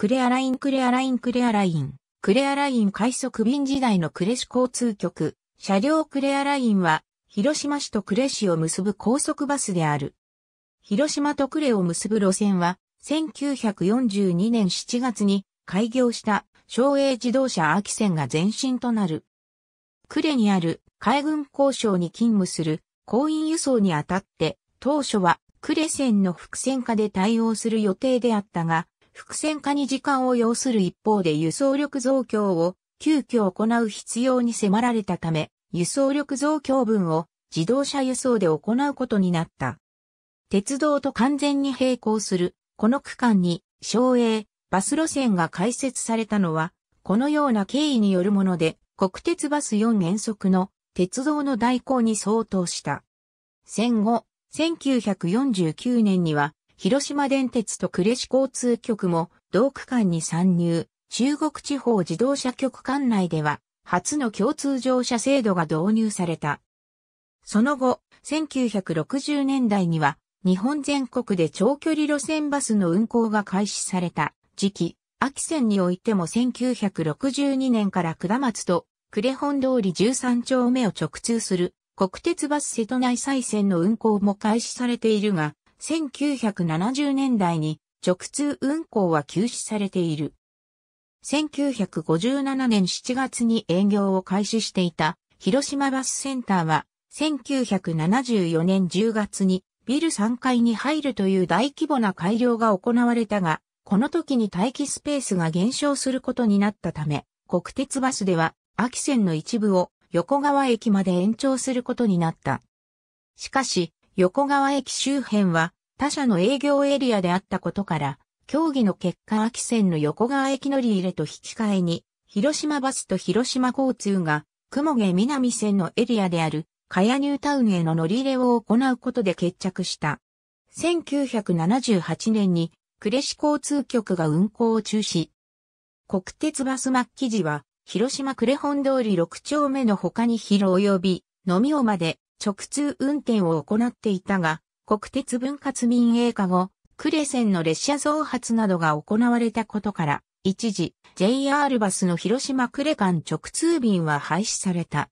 クレアラインクレアラインクレアライン。クレアライン快速便時代の呉市交通局。車両クレアラインは、広島市と呉市を結ぶ高速バスである。広島と呉を結ぶ路線は、1942年7月に開業した省営自動車秋線が前身となる。呉にある海軍交渉に勤務する公員輸送にあたって、当初は呉線の伏線化で対応する予定であったが、伏線化に時間を要する一方で輸送力増強を急遽行う必要に迫られたため、輸送力増強分を自動車輸送で行うことになった。鉄道と完全に並行する、この区間に、省営、バス路線が開設されたのは、このような経緯によるもので、国鉄バス4原則の鉄道の代行に相当した。戦後、1949年には、広島電鉄と呉市交通局も同区間に参入、中国地方自動車局管内では、初の共通乗車制度が導入された。その後、1960年代には、日本全国で長距離路線バスの運行が開始された時期、秋線においても1962年から下松と呉本通り13丁目を直通する国鉄バス瀬戸内再線の運行も開始されているが、1970年代に直通運行は休止されている。1957年7月に営業を開始していた広島バスセンターは1974年10月にビル3階に入るという大規模な改良が行われたが、この時に待機スペースが減少することになったため、国鉄バスでは秋線の一部を横川駅まで延長することになった。しかし、横川駅周辺は他社の営業エリアであったことから、協議の結果秋線の横川駅乗り入れと引き換えに、広島バスと広島交通が、雲毛南線のエリアである、かやニュータウンへの乗り入れを行うことで決着した。1978年に、呉市交通局が運行を中止。国鉄バス末期時は、広島呉本通り6丁目の他に広及び、飲みをまで、直通運転を行っていたが、国鉄分割民営化後、クレ線の列車増発などが行われたことから、一時、JR バスの広島クレ間直通便は廃止された。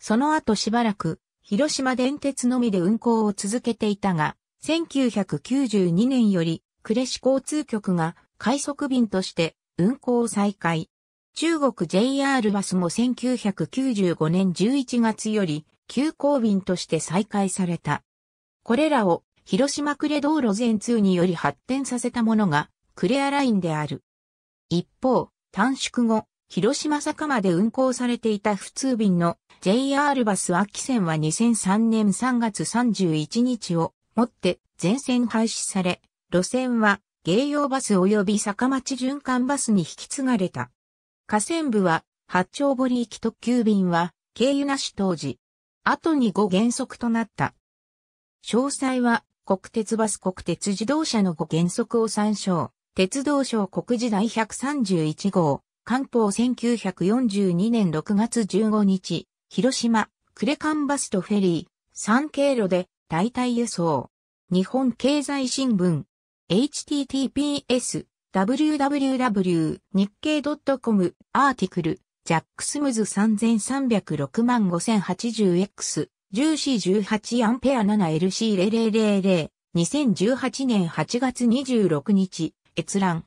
その後しばらく、広島電鉄のみで運行を続けていたが、1992年より、呉市交通局が快速便として運行を再開。中国 JR バスも1995年11月より急行便として再開された。これらを広島呉道路全通により発展させたものがクレアラインである。一方、短縮後、広島坂まで運行されていた普通便の JR バス秋線は2003年3月31日をもって全線廃止され、路線は芸用バス及び坂町循環バスに引き継がれた。河川部は八丁堀行き特急便は経由なし当時、後に5原則となった。詳細は国鉄バス国鉄自動車の5原則を参照。鉄道省国時代131号、官報1942年6月15日、広島、クレカンバスとフェリー、3経路で代替輸送。日本経済新聞、https, www, 日経 .com アーティクルジャックスムズ 33065080X、1418アンペア7 l c 0 0 0 2018年8月26日、閲覧。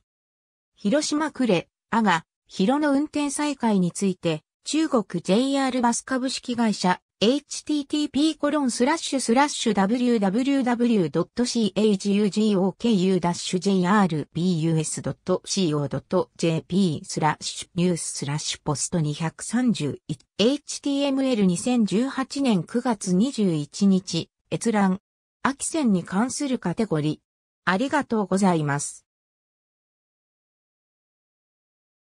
広島呉、阿賀、広の運転再開について、中国 JR バス株式会社 http://www.cagugokU-jrbus.co.jp スラッシュニューススラッシュポスト231 html2018 年9月21日閲覧。アキセンに関するカテゴリー。ありがとうございます。